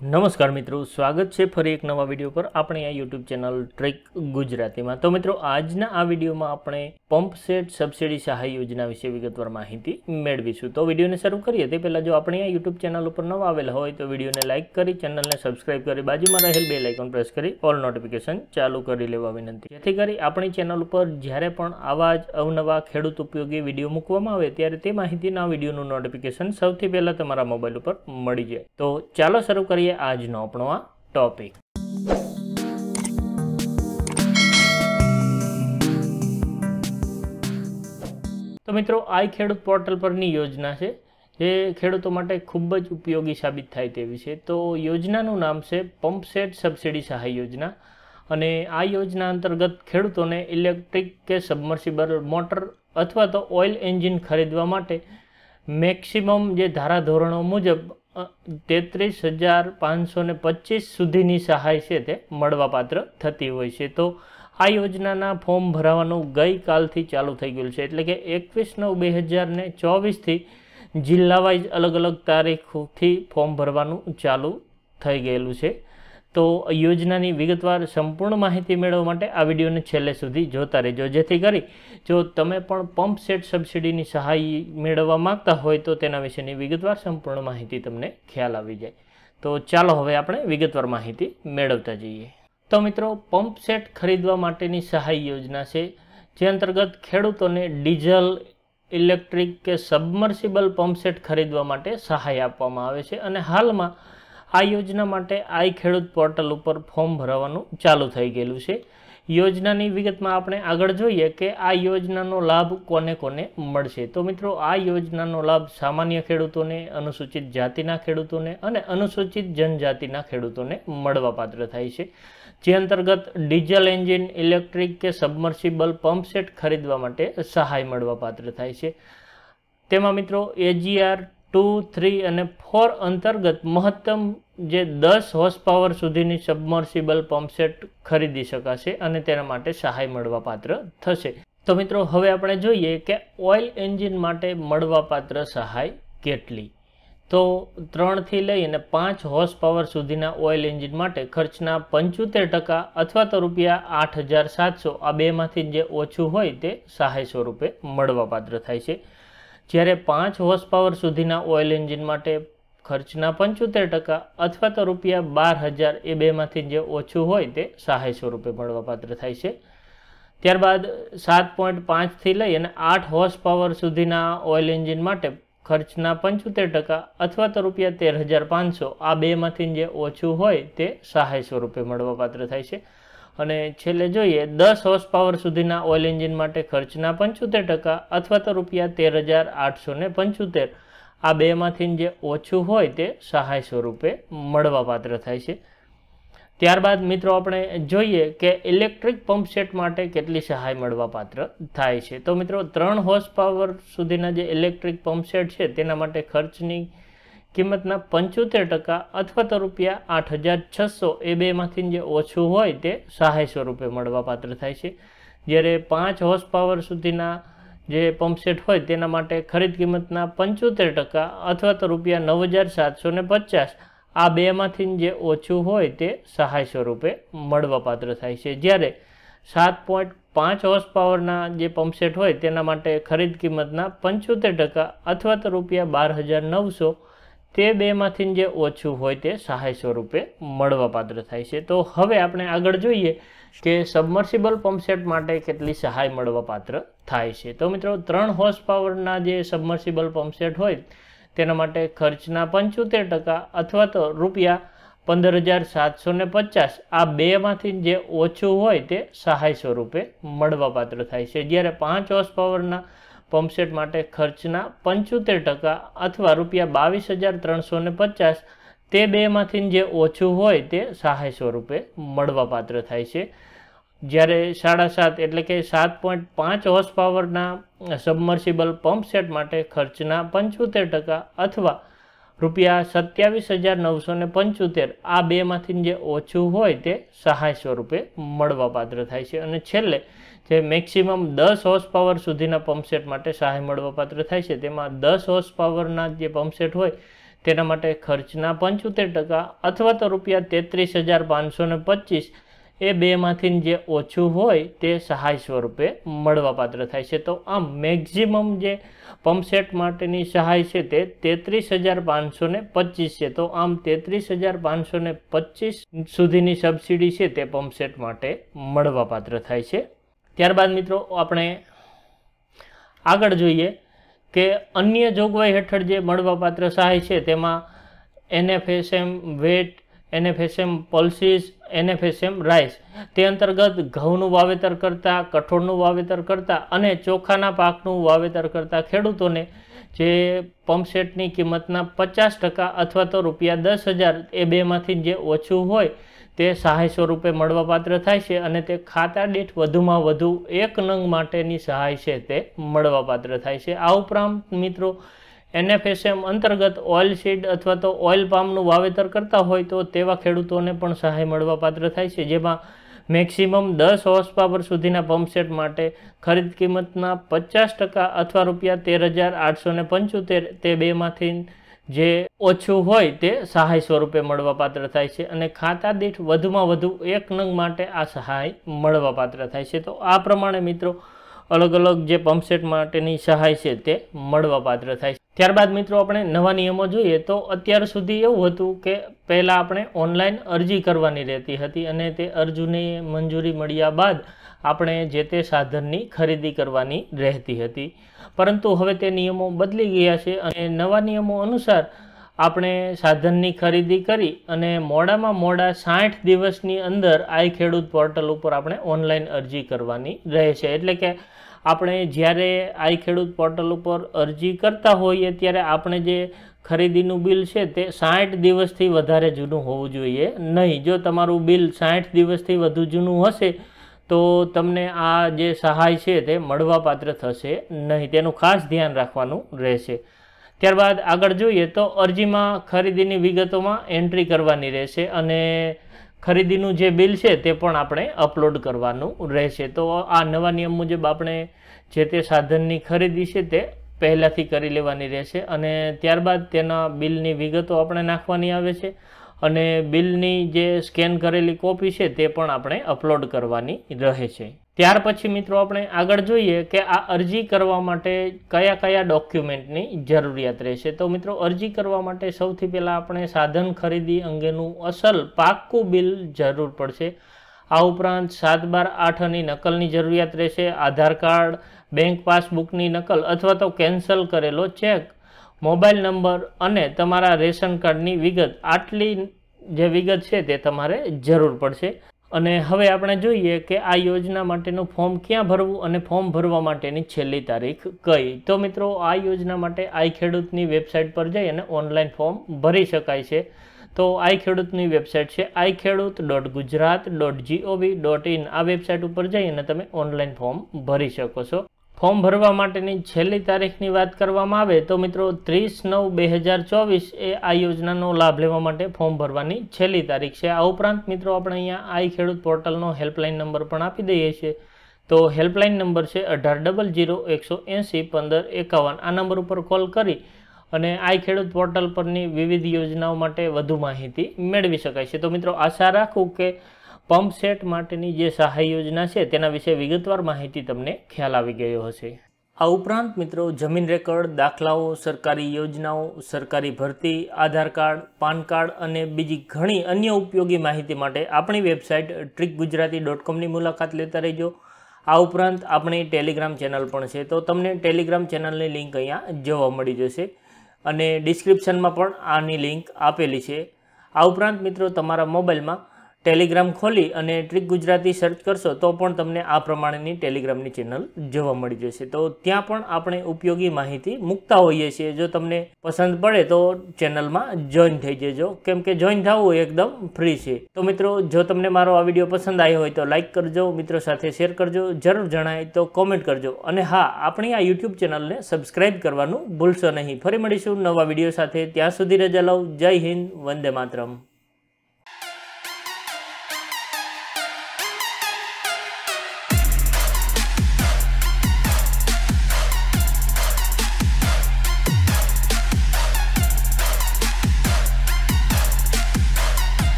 નમસ્કાર મિત્રો સ્વાગત છે ફરી એક નવા વિડીયો પર આપણે આ યુટ્યુબ ચેનલ ટ્રેક ગુજરાતીમાં તો મિત્રો આજના આ વિડીયોમાં આપણે પંપસેટ સબસિડી સહાય યોજના વિશે વિગતવાર માહિતી મેળવીશું તો વિડીયોને શરૂ કરીએ તે પહેલાં જો આપણે આ યુટ્યુબ ચેનલ ઉપર ન આવેલ હોય તો વિડીયોને લાઇક કરી ચેનલને સબસ્ક્રાઇબ કરી બાજુમાં રહેલ બે લાઇકોન પ્રેસ કરી ઓલ નોટિફિકેશન ચાલુ કરી લેવા વિનંતી જેથી કરી આપણી ચેનલ ઉપર જ્યારે પણ આવા જ અવનવા ખેડૂત ઉપયોગી વિડીયો મૂકવામાં આવે ત્યારે તે માહિતીના વિડીયોનું નોટિફિકેશન સૌથી પહેલાં તમારા મોબાઈલ ઉપર મળી જાય તો ચાલો શરૂ કરીએ આજનો આપણો આ ટોપિક તો મિત્રો આઈ ખેડૂત પોર્ટલ પરની યોજના છે જે ખેડૂતો માટે ખૂબ જ ઉપયોગી સાબિત થાય તેવી છે તો યોજનાનું નામ છે પંપસેટ સબસિડી સહાય યોજના અને આ યોજના અંતર્ગત ખેડૂતોને ઇલેક્ટ્રિક કે સબમર્સિબલ મોટર અથવા તો ઓઇલ એન્જિન ખરીદવા માટે મેક્સિમમ જે ધારાધોરણો મુજબ તેત્રીસ હજાર પાંચસો ને પચીસ સુધીની સહાય છે તે મળવાપાત્ર થતી હોય છે તો આ યોજનાના ફોર્મ ભરાવાનું ગઈકાલથી ચાલુ થઈ ગયું છે એટલે કે એકવીસ નવ બે હજારને ચોવીસથી જિલ્લાવાઇઝ અલગ અલગ તારીખોથી ફોર્મ ભરવાનું ચાલુ થઈ ગયેલું છે તો યોજનાની વિગતવાર સંપૂર્ણ માહિતી મેળવવા માટે આ વિડીયોને છેલ્લે સુધી જોતા રહેજો જેથી કરી જો તમે પણ પંપ સેટ સબસિડીની સહાય મેળવવા માગતા હોય તો તેના વિશેની વિગતવાર સંપૂર્ણ માહિતી તમને ખ્યાલ આવી જાય તો ચાલો હવે આપણે વિગતવાર માહિતી મેળવતા જઈએ તો મિત્રો પંપ સેટ ખરીદવા માટેની સહાય યોજના છે જે અંતર્ગત ખેડૂતોને ડીઝલ ઇલેક્ટ્રિક કે સબમર્સિબલ પંપ સેટ ખરીદવા માટે સહાય આપવામાં આવે છે અને હાલમાં આ યોજના માટે આઈ ખેડૂત પોર્ટલ ઉપર ફોર્મ ભરાવાનું ચાલુ થઈ ગયેલું છે યોજનાની વિગતમાં આપણે આગળ જોઈએ કે આ યોજનાનો લાભ કોને કોને મળશે તો મિત્રો આ યોજનાનો લાભ સામાન્ય ખેડૂતોને અનુસૂચિત જાતિના ખેડૂતોને અને અનુસૂચિત જનજાતિના ખેડૂતોને મળવાપાત્ર થાય છે જે અંતર્ગત ડીઝલ એન્જિન ઇલેક્ટ્રિક કે સબમર્સિબલ પંપસેટ ખરીદવા માટે સહાય મળવાપાત્ર થાય છે તેમાં મિત્રો એજીઆર ટુ થ્રી અને ફોર અંતર્ગત મહત્તમ જે દસ હોર્સ પાવર સુધીની સબમર્સિબલ પંપસેટ ખરીદી શકાશે અને તેના માટે સહાય મળવાપાત્ર થશે તો મિત્રો હવે આપણે જોઈએ કે ઓઇલ એન્જિન માટે મળવાપાત્ર સહાય કેટલી તો ત્રણથી લઈને પાંચ હોર્સ પાવર સુધીના ઓઇલ એન્જિન માટે ખર્ચના પંચોતેર ટકા અથવા તો રૂપિયા આઠ હજાર સાતસો આ બેમાંથી જે ઓછું હોય તે સહાય સ્વરૂપે મળવાપાત્ર થાય છે જ્યારે પાંચ હોર્સ પાવર સુધીના ઓઇલ એન્જિન માટે ખર્ચના પંચોતેર ટકા અથવા તો રૂપિયા બાર હજાર એ બેમાંથી જે ઓછું હોય તે સહાય સ્વરૂપે મળવાપાત્ર થાય છે ત્યારબાદ સાત પોઈન્ટ પાંચથી લઈ અને આઠ હોર્સ પાવર સુધીના ઓઇલ એન્જિન માટે ખર્ચના પંચોતેર ટકા અથવા તો રૂપિયા તેર હજાર પાંચસો આ બેમાંથી જે ઓછું હોય તે સહાય સ્વરૂપે મળવાપાત્ર થાય છે અને છેલ્લે જોઈએ દસ હોર્સ પાવર સુધીના ઓઇલ એન્જિન માટે ખર્ચના પંચોતેર ટકા અથવા તો રૂપિયા તેર હજાર આઠસો ને પંચોતેર આ બેમાંથી જે ઓછું હોય તે સહાય સ્વરૂપે મળવાપાત્ર થાય છે ત્યારબાદ મિત્રો આપણે જોઈએ કે ઇલેક્ટ્રિક પંપ સેટ માટે કેટલી સહાય મળવાપાત્ર થાય છે તો મિત્રો ત્રણ હોર્સ પાવર સુધીના જે ઇલેક્ટ્રિક પંપ સેટ છે તેના માટે ખર્ચની કિંમતના પંચોતેર ટકા અથવા તો રૂપિયા આઠ હજાર છસો એ બેમાંથી જે ઓછું હોય તે સહાય સ્વરૂપે મળવાપાત્ર થાય છે જ્યારે પાંચ હોર્સ પાવર સુધીના જે પંપસેટ હોય તેના માટે ખરીદ કિંમતના પંચોતેર ટકા અથવા તો રૂપિયા નવ હજાર સાતસો ને પચાસ આ બેમાંથી જે ઓછું હોય તે સહાય સ્વરૂપે મળવાપાત્ર થાય છે જ્યારે સાત પોઈન્ટ પાંચ હોર્સ પાવરના જે પંપસેટ હોય તેના માટે ખરીદ કિંમતના પંચોતેર ટકા અથવા તો રૂપિયા બાર હજાર નવસો તે બેમાંથી જે ઓછું હોય તે સહાય સ્વરૂપે મળવાપાત્ર થાય છે તો હવે આપણે આગળ જોઈએ કે સબમર્સિબલ પંપસેટ માટે કેટલી સહાય મળવાપાત્ર થાય છે તો મિત્રો ત્રણ હોર્સ પાવરના જે સબમર્સિબલ પંપસેટ હોય તેના માટે ખર્ચના પંચોતેર ટકા અથવા તો રૂપિયા પંદર હજાર સાતસો ને પચાસ આ બેમાંથી જે ઓછું હોય તે સહાય સ્વરૂપે મળવાપાત્ર થાય છે જ્યારે પાંચ હોર્સ પાવરના પંપસેટ માટે ખર્ચના પંચોતેર ટકા અથવા રૂપિયા બાવીસ હજાર ત્રણસો ને પચાસ તે બેમાંથી જે ઓછું હોય તે સહાય સ્વરૂપે મળવાપાત્ર થાય છે જ્યારે સાડા સાત એટલે કે સાત પોઈન્ટ પાંચ હોર્સ પાવરના સબમર્સિબલ પંપસેટ માટે ખર્ચના પંચોતેર ટકા અથવા રૂપિયા સત્યાવીસ હજાર નવસો ને પંચોતેર આ બેમાંથી જે ઓછું હોય તે સહાય સ્વરૂપે મળવાપાત્ર થાય છે અને છેલ્લે જે મેક્સિમમ દસ હોર્સ પાવર સુધીના પંપસેટ માટે સહાય મળવાપાત્ર થાય છે તેમાં દસ હોર્સ પાવરના જે પંપસેટ હોય તેના માટે ખર્ચના પંચોતેર ટકા અથવા તો રૂપિયા તેત્રીસ હજાર પાંચસો ને એ બેમાંથી જે ઓછું હોય તે સહાય સ્વરૂપે મળવાપાત્ર થાય છે તો આમ મેક્ઝિમમ જે પંપસેટ માટેની સહાય છે તે તેત્રીસ હજાર પાંચસો ને પચીસ છે તો આમ તેત્રીસ હજાર પાંચસો ને પચીસ સુધીની સબસિડી છે તે પંપસેટ માટે મળવાપાત્ર થાય છે ત્યારબાદ મિત્રો આપણે આગળ જોઈએ કે અન્ય જોગવાઈ હેઠળ જે મળવાપાત્ર સહાય છે તેમાં NFSM wheat NFSM pulses NFSM rice તે અંતર્ગત ઘઉંનું વાવેતર કરતાં કઠોળનું વાવેતર કરતાં અને ચોખાના પાકનું વાવેતર કરતાં ખેડૂતોને જે પંપસેટની કિંમતના પચાસ ટકા અથવા તો રૂપિયા દસ હજાર એ બેમાંથી જે ઓછું હોય તે સહાય સ્વરૂપે મળવાપાત્ર થાય છે અને તે ખાતા દીઠ વધુમાં વધુ એક નંગ માટેની સહાય છે તે મળવાપાત્ર થાય છે આ ઉપરાંત મિત્રો એનએફએસએમ અંતર્ગત ઓઇલ સીડ અથવા તો ઓઇલ પામનું વાવેતર કરતા હોય તો તેવા ખેડૂતોને પણ સહાય મળવાપાત્ર થાય છે જેમાં મેક્સિમમ દસ હોર્સ પાવર સુધીના પંપસેટ માટે ખરીદ કિંમતના પચાસ ટકા અથવા રૂપિયા તેર હજાર આઠસો ને પંચોતેર તે બેમાંથી જે ઓછું હોય તે સહાય સ્વરૂપે મળવાપાત્ર થાય છે અને ખાતા દીઠ વધુમાં વધુ એક નંગ માટે આ સહાય મળવાપાત્ર થાય છે તો આ પ્રમાણે મિત્રો અલગ અલગ જે પંપસેટ માટેની સહાય છે તે મળવાપાત્ર થાય છે ત્યારબાદ મિત્રો આપણે નવા નિયમો જોઈએ તો અત્યાર સુધી એવું હતું કે પહેલાં આપણે ઓનલાઈન અરજી કરવાની રહેતી હતી અને તે અરજીની મંજૂરી મળ્યા બાદ આપણે જે તે સાધનની ખરીદી કરવાની રહેતી હતી પરંતુ હવે તે નિયમો બદલી ગયા છે અને નવા નિયમો અનુસાર આપણે સાધનની ખરીદી કરી અને મોડામાં મોડા સાઠ દિવસની અંદર આઈ ખેડૂત પોર્ટલ ઉપર આપણે ઓનલાઈન અરજી કરવાની રહે છે એટલે કે આપણે જ્યારે આઈ ખેડૂત પોર્ટલ ઉપર અરજી કરતા હોઈએ ત્યારે આપણે જે ખરીદીનું બિલ છે તે સાઠ દિવસથી વધારે જૂનું હોવું જોઈએ નહીં જો તમારું બિલ સાઠ દિવસથી વધુ જૂનું હશે તો તમને આ જે સહાય છે તે મળવાપાત્ર થશે નહીં તેનું ખાસ ધ્યાન રાખવાનું રહેશે ત્યારબાદ આગળ જોઈએ તો અરજીમાં ખરીદીની વિગતોમાં એન્ટ્રી કરવાની રહેશે અને ખરીદીનું જે બિલ છે તે પણ આપણે અપલોડ કરવાનું રહેશે તો આ નવા નિયમ મુજબ આપણે જે તે સાધનની ખરીદી છે તે પહેલાંથી કરી લેવાની રહેશે અને ત્યારબાદ તેના બિલની વિગતો આપણે નાખવાની આવે છે અને બિલની જે સ્કેન કરેલી કોપી છે તે પણ આપણે અપલોડ કરવાની રહે છે ત્યાર પછી મિત્રો આપણે આગળ જોઈએ કે આ અરજી કરવા માટે કયા કયા ડોક્યુમેન્ટની જરૂરિયાત રહેશે તો મિત્રો અરજી કરવા માટે સૌથી પહેલાં આપણે સાધન ખરીદી અંગેનું અસલ પાક્કું બિલ જરૂર પડશે આ ઉપરાંત સાત બાર આઠની નકલની જરૂરિયાત રહેશે આધાર કાર્ડ બેંક પાસબુકની નકલ અથવા તો કેન્સલ કરેલો ચેક મોબાઈલ નંબર અને તમારા રેશન કાર્ડની વિગત આટલી જે વિગત છે તે તમારે જરૂર પડશે અને હવે આપણે જોઈએ કે આ યોજના માટેનું ફોર્મ ક્યાં ભરવું અને ફોર્મ ભરવા માટેની છેલ્લી તારીખ કઈ તો મિત્રો આ યોજના માટે આઈ ખેડૂતની વેબસાઇટ પર જઈ અને ઓનલાઈન ફોર્મ ભરી શકાય છે તો આઈ ખેડૂતની વેબસાઇટ છે આઈ ખેડૂત dot Gujarat dot GOV dot in આ વેબસાઇટ ઉપર જઈ અને તમે ઓનલાઈન ફોર્મ ભરી શકો છો ફોર્મ ભરવા માટેની છેલ્લી તારીખની વાત કરવામાં આવે તો મિત્રો ત્રીસ નવ બે હજાર ચોવીસ એ આ યોજનાનો લાભ લેવા માટે ફોર્મ ભરવાની છેલ્લી તારીખ છે આ ઉપરાંત મિત્રો આપણે અહીંયા આઈ ખેડૂત પોર્ટલનો હેલ્પલાઇન નંબર પણ આપી દઈએ છીએ તો હેલ્પલાઇન નંબર છે અઢાર ડબલ જીરો એકસો એંસી પંદર એકાવન આ નંબર ઉપર કોલ કરી અને આઈ ખેડૂત પોર્ટલ પરની વિવિધ યોજનાઓ માટે વધુ માહિતી મેળવી શકાય છે તો મિત્રો આશા રાખું કે પંપ સેટ માટેની જે સહાય યોજના છે તેના વિશે વિગતવાર માહિતી તમને ખ્યાલ આવી ગયો હશે આ ઉપરાંત મિત્રો જમીન રેકર્ડ દાખલાઓ સરકારી યોજનાઓ સરકારી ભરતી આધાર કાર્ડ પાન કાર્ડ અને બીજી ઘણી અન્ય ઉપયોગી માહિતી માટે આપણી વેબસાઇટ ટ્રીક ગુજરાતી ડોટ કોમની મુલાકાત લેતા રહેજો આ ઉપરાંત આપણી ટેલિગ્રામ ચેનલ પણ છે તો તમને ટેલિગ્રામ ચેનલની લિંક અહીંયા જોવા મળી જશે અને ડિસ્ક્રિપ્શનમાં પણ આની લિંક આપેલી છે આ ઉપરાંત મિત્રો તમારા મોબાઈલમાં ટેલિગ્રામ ખોલી અને ટ્રીક ગુજરાતી સર્ચ કરશો તો પણ તમને આ પ્રમાણેની ટેલિગ્રામની ચેનલ જોવા મળી જશે તો ત્યાં પણ આપણે ઉપયોગી માહિતી મૂકતા હોઈએ છીએ જો તમને પસંદ પડે તો ચેનલમાં જોઈન થઈ જજો કેમ કે જોઈન થવું એકદમ ફ્રી છે તો મિત્રો જો તમને મારો આ વિડીયો પસંદ આવ્યો હોય તો લાઇક કરજો મિત્રો સાથે શેર કરજો જરૂર જણાય તો કોમેન્ટ કરજો અને હા આપણી આ યુટ્યુબ ચેનલને સબસ્ક્રાઈબ કરવાનું ભૂલશો નહીં ફરી મળીશું નવા વિડીયો સાથે ત્યાં સુધી રજા લઉં જય હિન્દ વંદે માતરમ